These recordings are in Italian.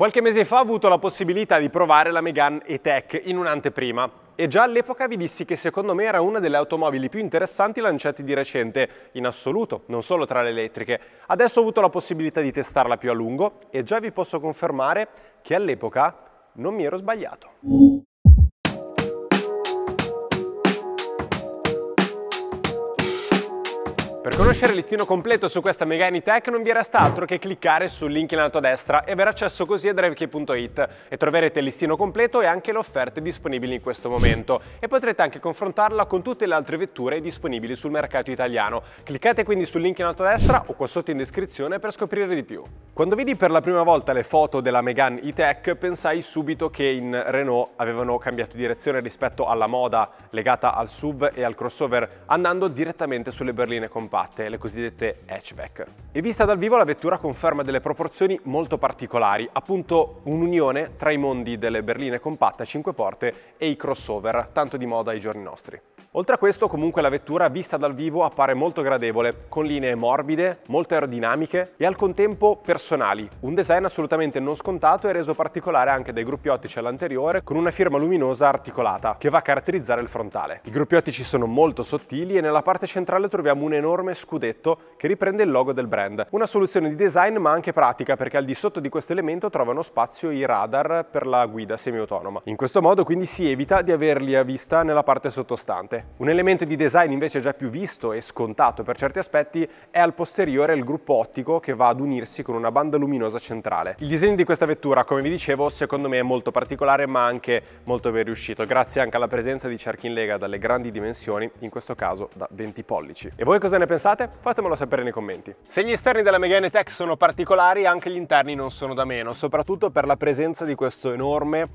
Qualche mese fa ho avuto la possibilità di provare la Megane E-Tech in un'anteprima e già all'epoca vi dissi che secondo me era una delle automobili più interessanti lanciate di recente, in assoluto, non solo tra le elettriche. Adesso ho avuto la possibilità di testarla più a lungo e già vi posso confermare che all'epoca non mi ero sbagliato. Per conoscere il listino completo su questa mega Anytech non vi resta altro che cliccare sul link in alto a destra e avere accesso così a drivekey.it e troverete il listino completo e anche le offerte disponibili in questo momento e potrete anche confrontarla con tutte le altre vetture disponibili sul mercato italiano. Cliccate quindi sul link in alto a destra o qua sotto in descrizione per scoprire di più. Quando vidi per la prima volta le foto della Megane E-Tech pensai subito che in Renault avevano cambiato direzione rispetto alla moda legata al SUV e al crossover andando direttamente sulle berline compatte, le cosiddette hatchback. E vista dal vivo la vettura conferma delle proporzioni molto particolari, appunto un'unione tra i mondi delle berline compatte a 5 porte e i crossover, tanto di moda ai giorni nostri. Oltre a questo comunque la vettura vista dal vivo appare molto gradevole, con linee morbide, molto aerodinamiche e al contempo personali. Un design assolutamente non scontato e reso particolare anche dai gruppi ottici all'anteriore con una firma luminosa articolata che va a caratterizzare il frontale. I gruppi ottici sono molto sottili e nella parte centrale troviamo un enorme scudetto che riprende il logo del brand. Una soluzione di design ma anche pratica perché al di sotto di questo elemento trovano spazio i radar per la guida semi-autonoma. In questo modo quindi si evita di averli a vista nella parte sottostante un elemento di design invece già più visto e scontato per certi aspetti è al posteriore il gruppo ottico che va ad unirsi con una banda luminosa centrale. Il disegno di questa vettura, come vi dicevo, secondo me è molto particolare ma anche molto ben riuscito, grazie anche alla presenza di cerchi in lega dalle grandi dimensioni, in questo caso da 20 pollici. E voi cosa ne pensate? Fatemelo sapere nei commenti. Se gli esterni della Megane Tech sono particolari, anche gli interni non sono da meno, soprattutto per la presenza di questo enorme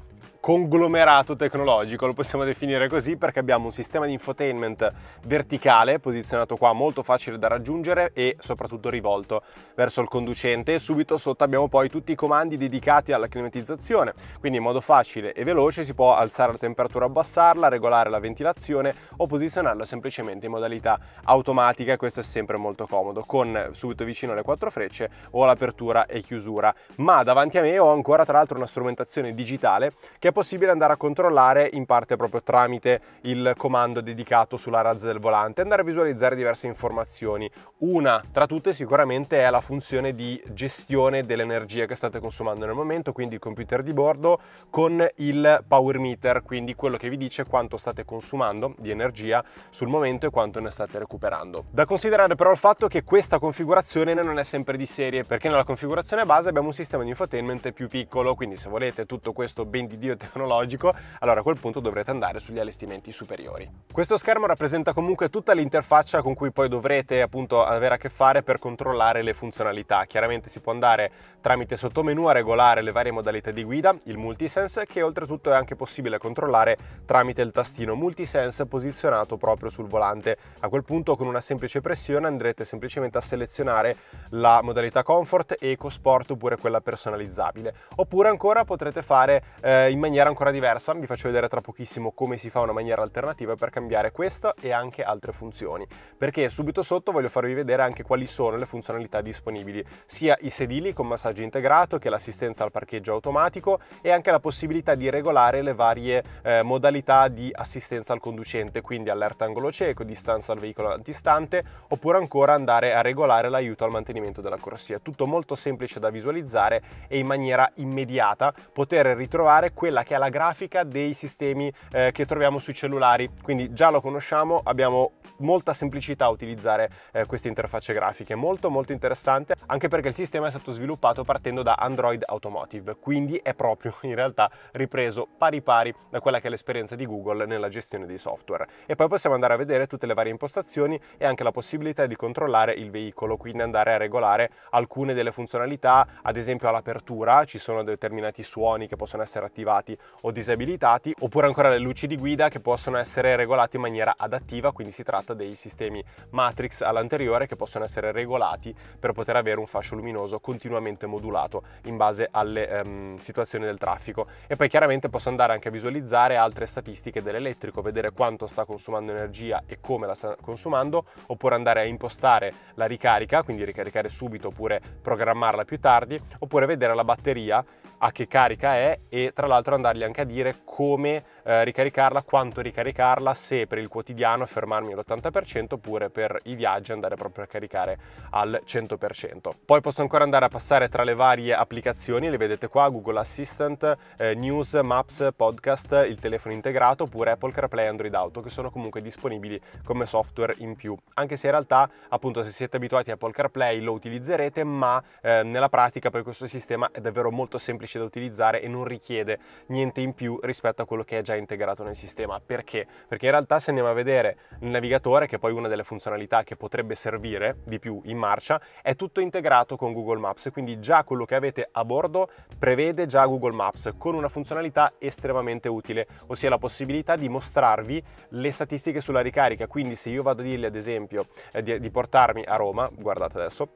conglomerato tecnologico, lo possiamo definire così perché abbiamo un sistema di infotainment verticale posizionato qua molto facile da raggiungere e soprattutto rivolto verso il conducente e subito sotto abbiamo poi tutti i comandi dedicati alla climatizzazione, quindi in modo facile e veloce si può alzare la temperatura, abbassarla, regolare la ventilazione o posizionarla semplicemente in modalità automatica, questo è sempre molto comodo, con subito vicino le quattro frecce o l'apertura e chiusura, ma davanti a me ho ancora tra l'altro una strumentazione digitale che possibile andare a controllare in parte proprio tramite il comando dedicato sulla razza del volante, andare a visualizzare diverse informazioni. Una tra tutte sicuramente è la funzione di gestione dell'energia che state consumando nel momento, quindi il computer di bordo con il power meter, quindi quello che vi dice quanto state consumando di energia sul momento e quanto ne state recuperando. Da considerare però il fatto che questa configurazione non è sempre di serie, perché nella configurazione base abbiamo un sistema di infotainment più piccolo, quindi se volete tutto questo ben di Dio tecnologico, allora a quel punto dovrete andare sugli allestimenti superiori. Questo schermo rappresenta comunque tutta l'interfaccia con cui poi dovrete appunto avere a che fare per controllare le funzionalità. Chiaramente si può andare tramite sottomenu a regolare le varie modalità di guida, il multisense, che oltretutto è anche possibile controllare tramite il tastino multisense posizionato proprio sul volante. A quel punto con una semplice pressione andrete semplicemente a selezionare la modalità comfort, eco, sport oppure quella personalizzabile. Oppure ancora potrete fare eh, in maniera ancora diversa, vi faccio vedere tra pochissimo come si fa una maniera alternativa per cambiare questa e anche altre funzioni, perché subito sotto voglio farvi vedere anche quali sono le funzionalità disponibili, sia i sedili con massaggio integrato che l'assistenza al parcheggio automatico e anche la possibilità di regolare le varie eh, modalità di assistenza al conducente, quindi allerta angolo cieco, distanza al veicolo antistante, oppure ancora andare a regolare l'aiuto al mantenimento della corsia. Tutto molto semplice da visualizzare e in maniera immediata poter ritrovare quella quella che è la grafica dei sistemi eh, che troviamo sui cellulari, quindi già lo conosciamo, abbiamo molta semplicità utilizzare eh, queste interfacce grafiche, molto molto interessante anche perché il sistema è stato sviluppato partendo da Android Automotive, quindi è proprio in realtà ripreso pari pari da quella che è l'esperienza di Google nella gestione dei software. E poi possiamo andare a vedere tutte le varie impostazioni e anche la possibilità di controllare il veicolo, quindi andare a regolare alcune delle funzionalità, ad esempio all'apertura ci sono determinati suoni che possono essere attivati o disabilitati, oppure ancora le luci di guida che possono essere regolate in maniera adattiva, quindi si tratta tratta dei sistemi matrix all'anteriore che possono essere regolati per poter avere un fascio luminoso continuamente modulato in base alle ehm, situazioni del traffico e poi chiaramente posso andare anche a visualizzare altre statistiche dell'elettrico, vedere quanto sta consumando energia e come la sta consumando oppure andare a impostare la ricarica, quindi ricaricare subito oppure programmarla più tardi oppure vedere la batteria a che carica è e tra l'altro andargli anche a dire come eh, ricaricarla, quanto ricaricarla, se per il quotidiano fermarmi all'80% oppure per i viaggi andare proprio a caricare al 100%. Poi posso ancora andare a passare tra le varie applicazioni, le vedete qua, Google Assistant, eh, News, Maps, Podcast, il telefono integrato oppure Apple CarPlay e Android Auto che sono comunque disponibili come software in più, anche se in realtà appunto se siete abituati a Apple CarPlay lo utilizzerete ma eh, nella pratica poi questo sistema è davvero molto semplice semplice da utilizzare e non richiede niente in più rispetto a quello che è già integrato nel sistema. Perché? Perché in realtà se andiamo a vedere il navigatore, che è poi una delle funzionalità che potrebbe servire di più in marcia, è tutto integrato con Google Maps, quindi già quello che avete a bordo prevede già Google Maps con una funzionalità estremamente utile, ossia la possibilità di mostrarvi le statistiche sulla ricarica. Quindi se io vado a dirgli ad esempio eh, di, di portarmi a Roma, guardate adesso,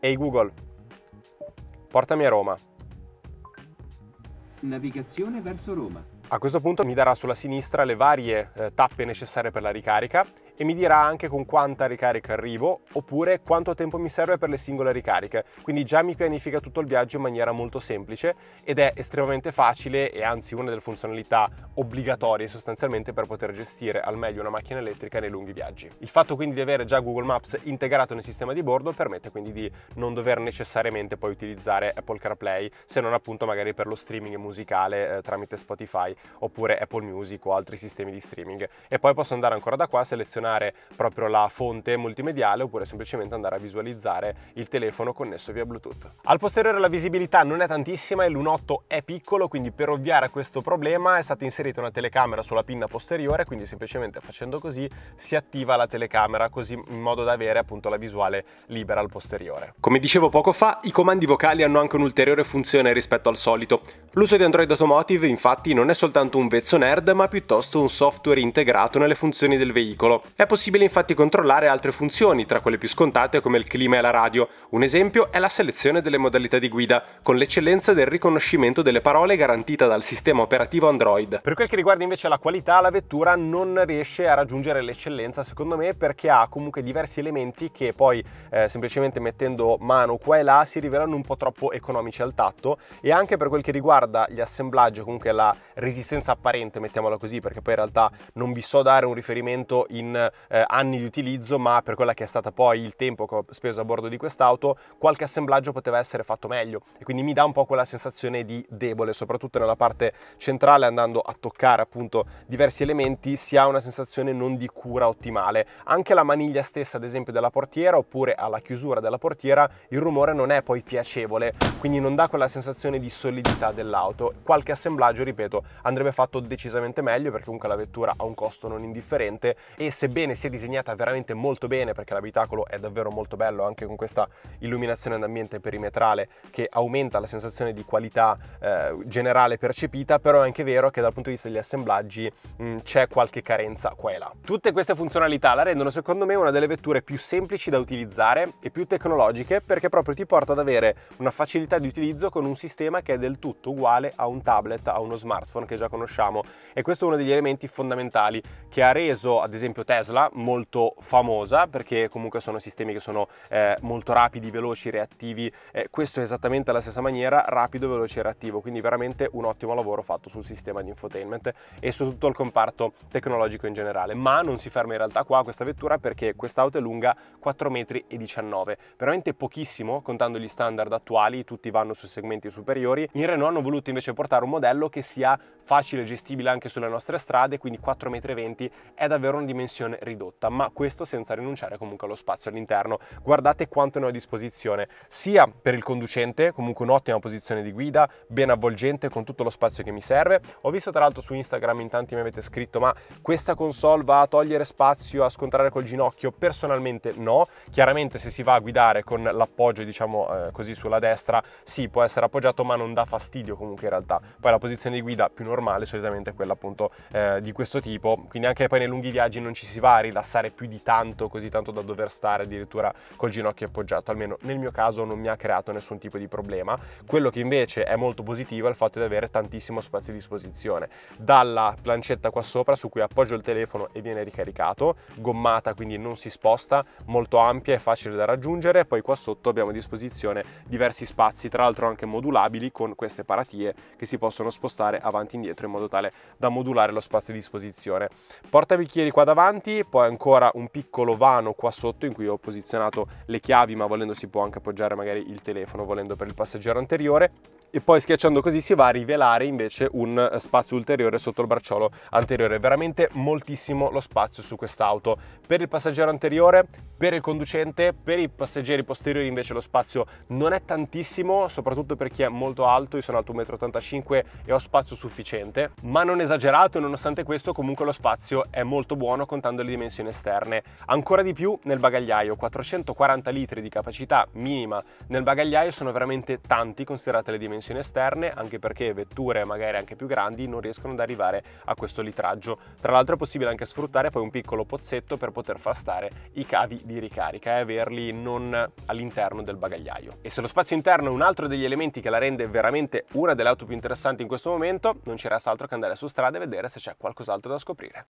ehi hey Google, portami a Roma, Navigazione verso Roma. A questo punto mi darà sulla sinistra le varie eh, tappe necessarie per la ricarica e mi dirà anche con quanta ricarica arrivo oppure quanto tempo mi serve per le singole ricariche. Quindi già mi pianifica tutto il viaggio in maniera molto semplice ed è estremamente facile e anzi una delle funzionalità obbligatorie sostanzialmente per poter gestire al meglio una macchina elettrica nei lunghi viaggi. Il fatto quindi di avere già Google Maps integrato nel sistema di bordo permette quindi di non dover necessariamente poi utilizzare Apple CarPlay se non appunto magari per lo streaming musicale eh, tramite Spotify oppure Apple Music o altri sistemi di streaming e poi posso andare ancora da qua selezionare selezionare proprio la fonte multimediale oppure semplicemente andare a visualizzare il telefono connesso via Bluetooth. Al posteriore la visibilità non è tantissima e l'1.8 è piccolo, quindi per ovviare a questo problema è stata inserita una telecamera sulla pinna posteriore, quindi semplicemente facendo così si attiva la telecamera così in modo da avere appunto la visuale libera al posteriore. Come dicevo poco fa, i comandi vocali hanno anche un'ulteriore funzione rispetto al solito. L'uso di Android Automotive infatti non è soltanto un vezzo nerd, ma piuttosto un software integrato nelle funzioni del veicolo. È possibile infatti controllare altre funzioni, tra quelle più scontate come il clima e la radio. Un esempio è la selezione delle modalità di guida, con l'eccellenza del riconoscimento delle parole garantita dal sistema operativo Android. Per quel che riguarda invece la qualità, la vettura non riesce a raggiungere l'eccellenza secondo me perché ha comunque diversi elementi che poi eh, semplicemente mettendo mano qua e là si rivelano un po' troppo economici al tatto e anche per quel che riguarda gli assemblaggi, comunque la resistenza apparente, mettiamola così, perché poi in realtà non vi so dare un riferimento in eh, anni di utilizzo, ma per quella che è stata poi il tempo che ho speso a bordo di quest'auto, qualche assemblaggio poteva essere fatto meglio e quindi mi dà un po' quella sensazione di debole, soprattutto nella parte centrale andando a toccare appunto diversi elementi si ha una sensazione non di cura ottimale. Anche la maniglia stessa ad esempio della portiera oppure alla chiusura della portiera il rumore non è poi piacevole, quindi non dà quella sensazione di solidità dell'auto. Qualche assemblaggio, ripeto, andrebbe fatto decisamente meglio perché comunque la vettura ha un costo non indifferente e sebbene sebbene sia disegnata veramente molto bene perché l'abitacolo è davvero molto bello anche con questa illuminazione d'ambiente perimetrale che aumenta la sensazione di qualità eh, generale percepita, però è anche vero che dal punto di vista degli assemblaggi mm, c'è qualche carenza qua e là. Tutte queste funzionalità la rendono secondo me una delle vetture più semplici da utilizzare e più tecnologiche perché proprio ti porta ad avere una facilità di utilizzo con un sistema che è del tutto uguale a un tablet, a uno smartphone che già conosciamo e questo è uno degli elementi fondamentali che ha reso ad esempio Tesla Tesla, molto famosa perché comunque sono sistemi che sono eh, molto rapidi, veloci, reattivi. Eh, questo è esattamente alla stessa maniera, rapido, veloce e reattivo, quindi veramente un ottimo lavoro fatto sul sistema di infotainment e su tutto il comparto tecnologico in generale. Ma non si ferma in realtà qua questa vettura perché quest'auto è lunga 4,19 metri, veramente pochissimo contando gli standard attuali, tutti vanno su segmenti superiori. In Renault hanno voluto invece portare un modello che sia facile gestibile anche sulle nostre strade, quindi 4,20 m è davvero una dimensione ridotta, ma questo senza rinunciare comunque allo spazio all'interno. Guardate quanto ne ho a disposizione, sia per il conducente, comunque un'ottima posizione di guida, ben avvolgente con tutto lo spazio che mi serve. Ho visto tra l'altro su Instagram in tanti mi avete scritto "Ma questa console va a togliere spazio, a scontrare col ginocchio?". Personalmente no. Chiaramente se si va a guidare con l'appoggio, diciamo eh, così sulla destra, sì, può essere appoggiato, ma non dà fastidio comunque in realtà. Poi la posizione di guida più normale normale solitamente è quella appunto eh, di questo tipo, quindi anche poi nei lunghi viaggi non ci si va a rilassare più di tanto, così tanto da dover stare addirittura col ginocchio appoggiato, almeno nel mio caso non mi ha creato nessun tipo di problema. Quello che invece è molto positivo è il fatto di avere tantissimo spazio a disposizione, dalla plancetta qua sopra su cui appoggio il telefono e viene ricaricato, gommata quindi non si sposta, molto ampia e facile da raggiungere, poi qua sotto abbiamo a disposizione diversi spazi, tra l'altro anche modulabili con queste paratie che si possono spostare avanti e indietro dietro in modo tale da modulare lo spazio a disposizione. Portabicchieri qua davanti, poi ancora un piccolo vano qua sotto in cui ho posizionato le chiavi ma volendo si può anche appoggiare magari il telefono volendo per il passeggero anteriore e poi schiacciando così si va a rivelare invece un eh, spazio ulteriore sotto il bracciolo anteriore. Veramente moltissimo lo spazio su quest'auto. Per il passeggero anteriore, per il conducente, per i passeggeri posteriori invece lo spazio non è tantissimo, soprattutto per chi è molto alto, io sono alto 1,85 m e ho spazio sufficiente, ma non esagerato e nonostante questo comunque lo spazio è molto buono contando le dimensioni esterne. Ancora di più nel bagagliaio, 440 litri di capacità minima nel bagagliaio sono veramente tanti considerate le dimensioni dimensioni esterne anche perché vetture magari anche più grandi non riescono ad arrivare a questo litraggio. Tra l'altro è possibile anche sfruttare poi un piccolo pozzetto per poter far stare i cavi di ricarica e averli non all'interno del bagagliaio. E se lo spazio interno è un altro degli elementi che la rende veramente una delle auto più interessanti in questo momento, non ci resta altro che andare su strada e vedere se c'è qualcos'altro da scoprire.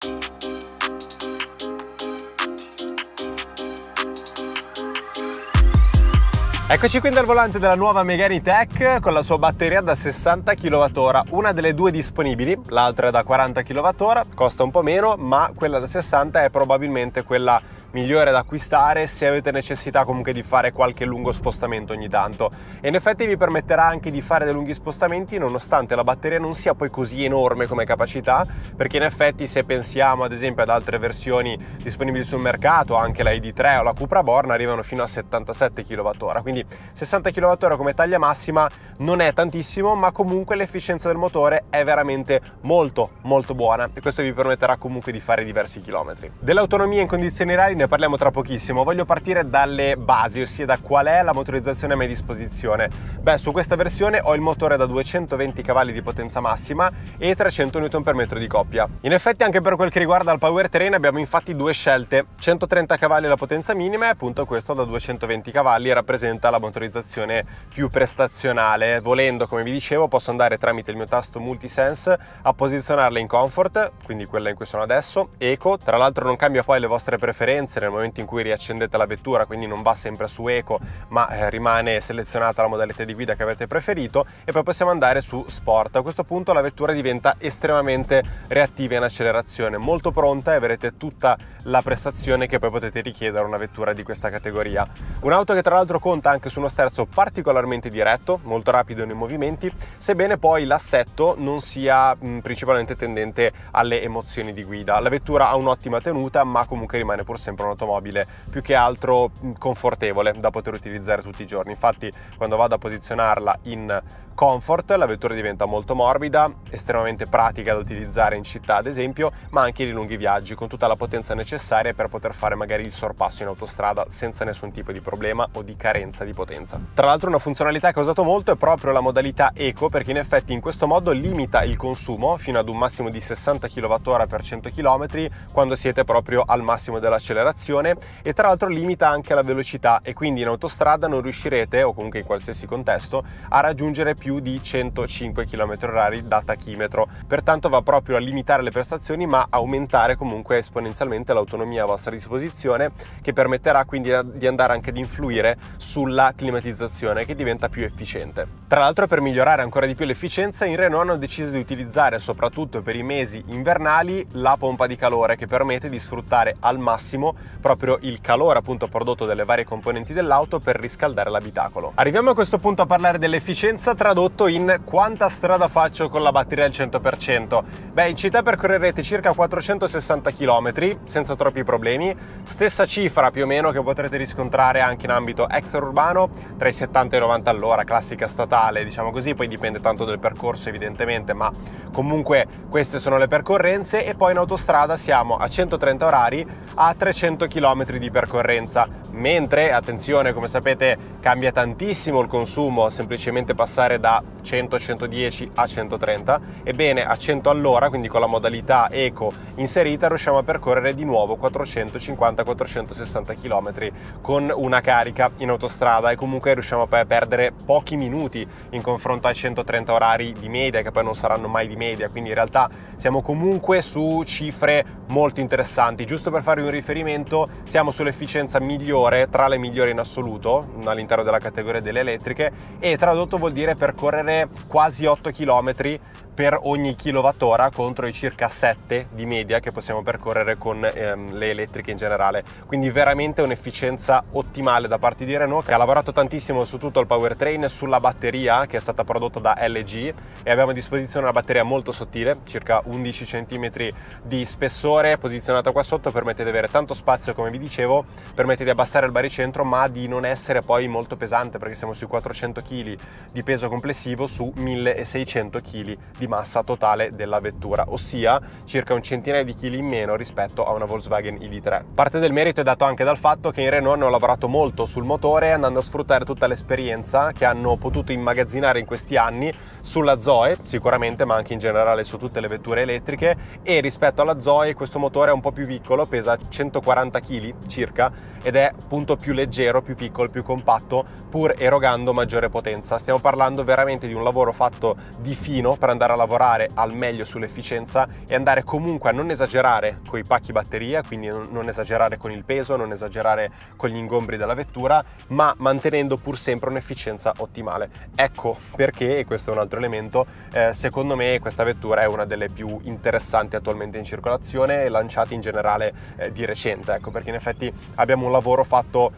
Eccoci quindi al volante della nuova Megane Tech con la sua batteria da 60 kWh, una delle due disponibili, l'altra è da 40 kWh, costa un po' meno, ma quella da 60 è probabilmente quella migliore da acquistare se avete necessità comunque di fare qualche lungo spostamento ogni tanto e in effetti vi permetterà anche di fare dei lunghi spostamenti nonostante la batteria non sia poi così enorme come capacità perché in effetti se pensiamo ad esempio ad altre versioni disponibili sul mercato anche la ID3 o la Cupra Born arrivano fino a 77 kWh quindi 60 kWh come taglia massima non è tantissimo ma comunque l'efficienza del motore è veramente molto molto buona e questo vi permetterà comunque di fare diversi chilometri dell'autonomia in condizioni reali ne ne parliamo tra pochissimo. Voglio partire dalle basi, ossia da qual è la motorizzazione a mia disposizione. Beh, su questa versione ho il motore da 220 cavalli di potenza massima e 300 Nm di coppia. In effetti anche per quel che riguarda il powertrain abbiamo infatti due scelte, 130 cavalli la potenza minima e appunto questo da 220 cavalli rappresenta la motorizzazione più prestazionale. Volendo, come vi dicevo, posso andare tramite il mio tasto multisense a posizionarla in comfort, quindi quella in cui sono adesso, eco, tra l'altro non cambia poi le vostre preferenze nel momento in cui riaccendete la vettura, quindi non va sempre su eco ma eh, rimane selezionata la modalità di guida che avete preferito e poi possiamo andare su sport. A questo punto la vettura diventa estremamente reattiva in accelerazione, molto pronta e avrete tutta la prestazione che poi potete richiedere a una vettura di questa categoria. Un'auto che tra l'altro conta anche su uno sterzo particolarmente diretto, molto rapido nei movimenti, sebbene poi l'assetto non sia mh, principalmente tendente alle emozioni di guida. La vettura ha un'ottima tenuta ma comunque rimane pur sempre per un'automobile più che altro confortevole da poter utilizzare tutti i giorni. Infatti quando vado a posizionarla in comfort la vettura diventa molto morbida, estremamente pratica da utilizzare in città ad esempio, ma anche in lunghi viaggi con tutta la potenza necessaria per poter fare magari il sorpasso in autostrada senza nessun tipo di problema o di carenza di potenza. Tra l'altro una funzionalità che ho usato molto è proprio la modalità eco perché in effetti in questo modo limita il consumo fino ad un massimo di 60 kWh per 100 km quando siete proprio al massimo dell'accelerazione accelerazione e tra l'altro limita anche la velocità e quindi in autostrada non riuscirete o comunque in qualsiasi contesto a raggiungere più di 105 km/h da tachimetro. Pertanto va proprio a limitare le prestazioni ma aumentare comunque esponenzialmente l'autonomia a vostra disposizione che permetterà quindi di andare anche ad influire sulla climatizzazione che diventa più efficiente. Tra l'altro per migliorare ancora di più l'efficienza in Renault hanno deciso di utilizzare soprattutto per i mesi invernali la pompa di calore che permette di sfruttare al massimo proprio il calore appunto prodotto dalle varie componenti dell'auto per riscaldare l'abitacolo. Arriviamo a questo punto a parlare dell'efficienza tradotto in quanta strada faccio con la batteria al 100%. Beh, in città percorrerete circa 460 km senza troppi problemi, stessa cifra più o meno che potrete riscontrare anche in ambito extraurbano, tra i 70 e i 90 all'ora, classica statale, diciamo così, poi dipende tanto del percorso evidentemente, ma comunque queste sono le percorrenze e poi in autostrada siamo a 130 orari a 300 100 km di percorrenza mentre, attenzione, come sapete cambia tantissimo il consumo semplicemente passare da 100, 110 a 130, ebbene a 100 all'ora, quindi con la modalità eco inserita, riusciamo a percorrere di nuovo 450-460 km con una carica in autostrada e comunque riusciamo poi a perdere pochi minuti in confronto ai 130 orari di media, che poi non saranno mai di media, quindi in realtà siamo comunque su cifre molto interessanti. Giusto per farvi un riferimento, siamo sull'efficienza migliore migliore, tra le migliori in assoluto all'interno della categoria delle elettriche e tradotto vuol dire percorrere quasi 8 km per ogni kilowattora contro i circa 7 di media che possiamo percorrere con ehm, le elettriche in generale. Quindi veramente un'efficienza ottimale da parte di Renault che ha lavorato tantissimo su tutto il powertrain, sulla batteria che è stata prodotta da LG e abbiamo a disposizione una batteria molto sottile, circa 11 cm di spessore, posizionata qua sotto permette di avere tanto spazio come vi dicevo, permette di abbassare il baricentro ma di non essere poi molto pesante perché siamo sui 400 kg di peso complessivo su 1600 kg di di massa totale della vettura, ossia circa un centinaio di chili in meno rispetto a una Volkswagen ID3. Parte del merito è dato anche dal fatto che in Renault hanno lavorato molto sul motore andando a sfruttare tutta l'esperienza che hanno potuto immagazzinare in questi anni sulla Zoe sicuramente ma anche in generale su tutte le vetture elettriche e rispetto alla Zoe questo motore è un po' più piccolo, pesa 140 kg circa ed è appunto più leggero, più piccolo, più compatto pur erogando maggiore potenza. Stiamo parlando veramente di un lavoro fatto di fino per andare a a lavorare al meglio sull'efficienza e andare comunque a non esagerare con i pacchi batteria, quindi non esagerare con il peso, non esagerare con gli ingombri della vettura, ma mantenendo pur sempre un'efficienza ottimale. Ecco perché, e questo è un altro elemento, eh, secondo me questa vettura è una delle più interessanti attualmente in circolazione e lanciate in generale eh, di recente, ecco perché in effetti abbiamo un lavoro fatto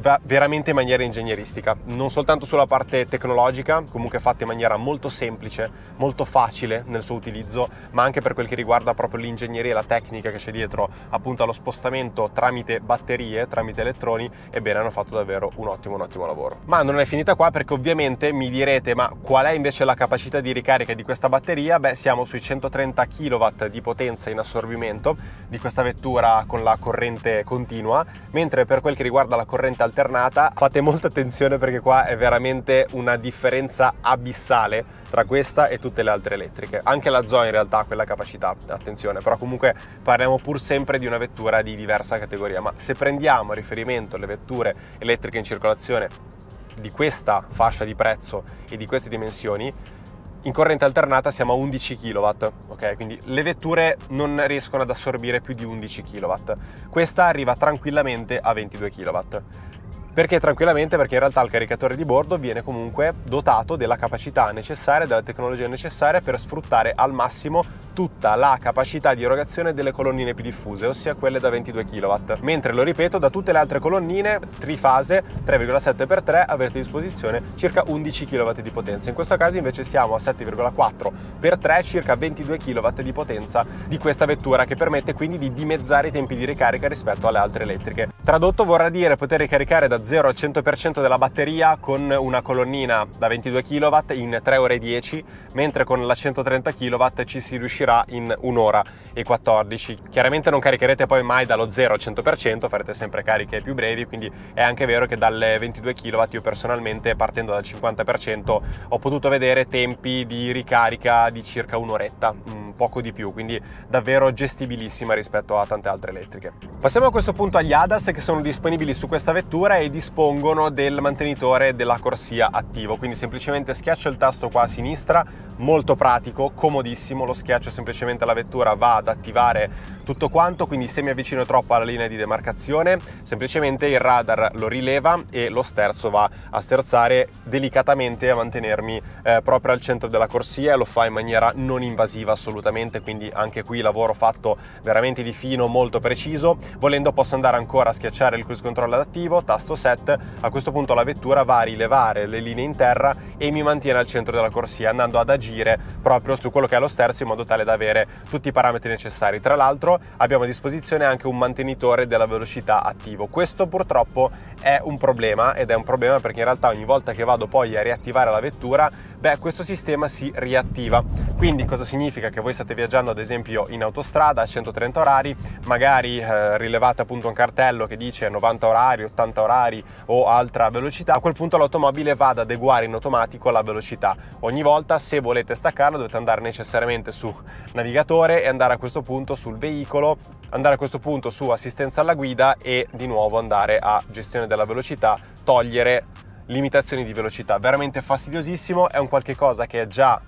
va veramente in maniera ingegneristica, non soltanto sulla parte tecnologica, comunque fatta in maniera molto semplice, molto facile nel suo utilizzo, ma anche per quel che riguarda proprio l'ingegneria e la tecnica che c'è dietro appunto allo spostamento tramite batterie, tramite elettroni, ebbene hanno fatto davvero un ottimo, un ottimo lavoro. Ma non è finita qua perché ovviamente mi direte ma qual è invece la capacità di ricarica di questa batteria? Beh siamo sui 130 kW di potenza in assorbimento di questa vettura con la corrente continua, mentre per quel che riguarda la corrente alternata. Fate molta attenzione perché qua è veramente una differenza abissale tra questa e tutte le altre elettriche. Anche la Zoe in realtà ha quella capacità, attenzione, però comunque parliamo pur sempre di una vettura di diversa categoria, ma se prendiamo a riferimento le vetture elettriche in circolazione di questa fascia di prezzo e di queste dimensioni, in corrente alternata siamo a 11 kW, ok? Quindi le vetture non riescono ad assorbire più di 11 kW. Questa arriva tranquillamente a 22 kW. Perché tranquillamente? Perché in realtà il caricatore di bordo viene comunque dotato della capacità necessaria, della tecnologia necessaria per sfruttare al massimo tutta la capacità di erogazione delle colonnine più diffuse, ossia quelle da 22 kW. Mentre, lo ripeto, da tutte le altre colonnine trifase 3,7x3 avrete a disposizione circa 11 kW di potenza. In questo caso invece siamo a 7,4x3, circa 22 kW di potenza di questa vettura che permette quindi di dimezzare i tempi di ricarica rispetto alle altre elettriche. Tradotto vorrà dire poter ricaricare da 0 al 100% della batteria con una colonnina da 22 kW in 3 ore e 10, mentre con la 130 kW ci si riuscirà in 1 ora e 14. Chiaramente non caricherete poi mai dallo 0 al 100%, farete sempre cariche più brevi, quindi è anche vero che dalle 22 kW io personalmente partendo dal 50% ho potuto vedere tempi di ricarica di circa un'oretta, mm, poco di più, quindi davvero gestibilissima rispetto a tante altre elettriche. Passiamo a questo punto agli ADAS che sono disponibili su questa vettura e di dispongono del mantenitore della corsia attivo, quindi semplicemente schiaccio il tasto qua a sinistra, molto pratico, comodissimo, lo schiaccio semplicemente alla vettura, va ad attivare tutto quanto, quindi se mi avvicino troppo alla linea di demarcazione, semplicemente il radar lo rileva e lo sterzo va a sterzare delicatamente a mantenermi eh, proprio al centro della corsia e lo fa in maniera non invasiva assolutamente, quindi anche qui lavoro fatto veramente di fino, molto preciso, volendo posso andare ancora a schiacciare il cruise control ad attivo, tasto set, a questo punto la vettura va a rilevare le linee in terra e mi mantiene al centro della corsia, andando ad agire proprio su quello che è lo sterzo in modo tale da avere tutti i parametri necessari. Tra l'altro abbiamo a disposizione anche un mantenitore della velocità attivo. Questo purtroppo è un problema ed è un problema perché in realtà ogni volta che vado poi a riattivare la vettura, beh, questo sistema si riattiva. Quindi cosa significa? Che voi state viaggiando ad esempio in autostrada a 130 orari, magari eh, rilevate appunto un cartello che dice 90 orari, 80 orari, km o altra velocità, a quel punto l'automobile va ad adeguare in automatico la velocità. Ogni volta se volete staccarla dovete andare necessariamente su navigatore e andare a questo punto sul veicolo, andare a questo punto su assistenza alla guida e di nuovo andare a gestione della velocità, togliere limitazioni di velocità. Veramente fastidiosissimo, è un qualche cosa che è già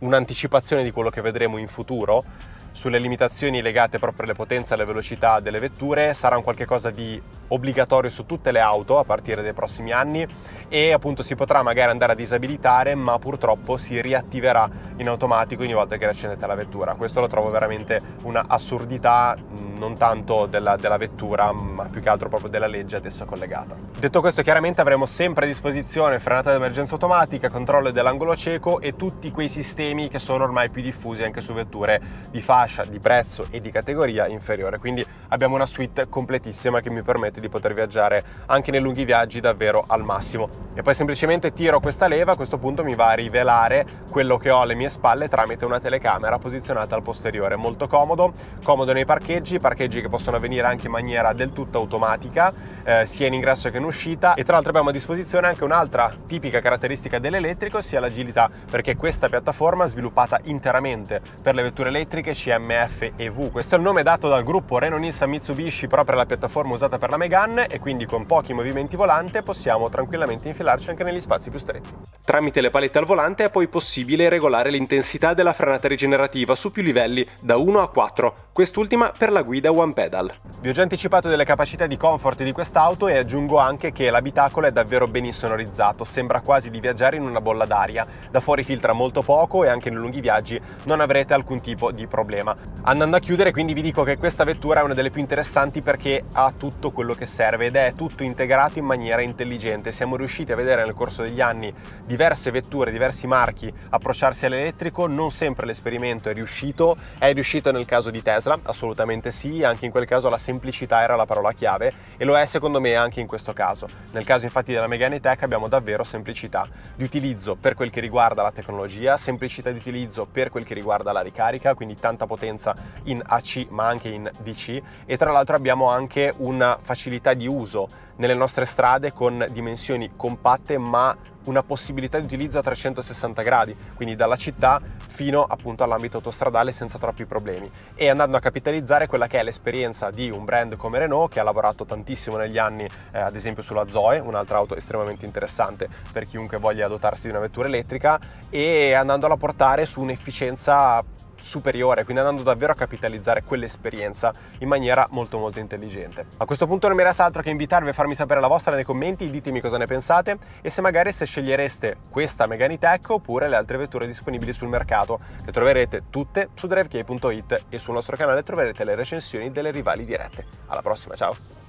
un'anticipazione di quello che vedremo in futuro sulle limitazioni legate proprio alle potenze e alle velocità delle vetture sarà un qualcosa di obbligatorio su tutte le auto a partire dai prossimi anni e appunto si potrà magari andare a disabilitare ma purtroppo si riattiverà in automatico ogni volta che riaccendete la vettura. Questo lo trovo veramente un'assurdità mm, non tanto della, della vettura ma più che altro proprio della legge ad essa collegata. Detto questo chiaramente avremo sempre a disposizione frenata d'emergenza automatica, controllo dell'angolo cieco e tutti quei sistemi che sono ormai più diffusi anche su vetture di fare fascia di prezzo e di categoria inferiore. Quindi abbiamo una suite completissima che mi permette di poter viaggiare anche nei lunghi viaggi davvero al massimo. E poi semplicemente tiro questa leva, a questo punto mi va a rivelare quello che ho alle mie spalle tramite una telecamera posizionata al posteriore. Molto comodo, comodo nei parcheggi, parcheggi che possono avvenire anche in maniera del tutto automatica, eh, sia in ingresso che in uscita. E tra l'altro abbiamo a disposizione anche un'altra tipica caratteristica dell'elettrico, sia l'agilità, perché questa piattaforma sviluppata interamente per le vetture elettriche ci TMF EV. Questo è il nome dato dal gruppo Renault Nissan Mitsubishi proprio alla piattaforma usata per la Megan e quindi con pochi movimenti volante possiamo tranquillamente infilarci anche negli spazi più stretti. Tramite le palette al volante è poi possibile regolare l'intensità della frenata rigenerativa su più livelli, da 1 a 4, quest'ultima per la guida One Pedal. Vi ho già anticipato delle capacità di comfort di quest'auto e aggiungo anche che l'abitacolo è davvero ben insonorizzato, sembra quasi di viaggiare in una bolla d'aria. Da fuori filtra molto poco e anche nei lunghi viaggi non avrete alcun tipo di problema problema. Andando a chiudere quindi vi dico che questa vettura è una delle più interessanti perché ha tutto quello che serve ed è tutto integrato in maniera intelligente. Siamo riusciti a vedere nel corso degli anni diverse vetture, diversi marchi approcciarsi all'elettrico, non sempre l'esperimento è riuscito, è riuscito nel caso di Tesla, assolutamente sì, anche in quel caso la semplicità era la parola chiave e lo è secondo me anche in questo caso. Nel caso infatti della Megane Tech abbiamo davvero semplicità di utilizzo per quel che riguarda la tecnologia, semplicità di utilizzo per quel che riguarda la ricarica, quindi tanta possibilità potenza in AC ma anche in DC e tra l'altro abbiamo anche una facilità di uso nelle nostre strade con dimensioni compatte ma una possibilità di utilizzo a 360 gradi, quindi dalla città fino appunto all'ambito autostradale senza troppi problemi e andando a capitalizzare quella che è l'esperienza di un brand come Renault che ha lavorato tantissimo negli anni eh, ad esempio sulla Zoe, un'altra auto estremamente interessante per chiunque voglia dotarsi di una vettura elettrica e andandola a portare su un'efficienza superiore, quindi andando davvero a capitalizzare quell'esperienza in maniera molto molto intelligente. A questo punto non mi resta altro che invitarvi a farmi sapere la vostra nei commenti, ditemi cosa ne pensate e se magari se scegliereste questa Megane Tech oppure le altre vetture disponibili sul mercato, Le troverete tutte su drivekey.it e sul nostro canale troverete le recensioni delle rivali dirette. Alla prossima, ciao!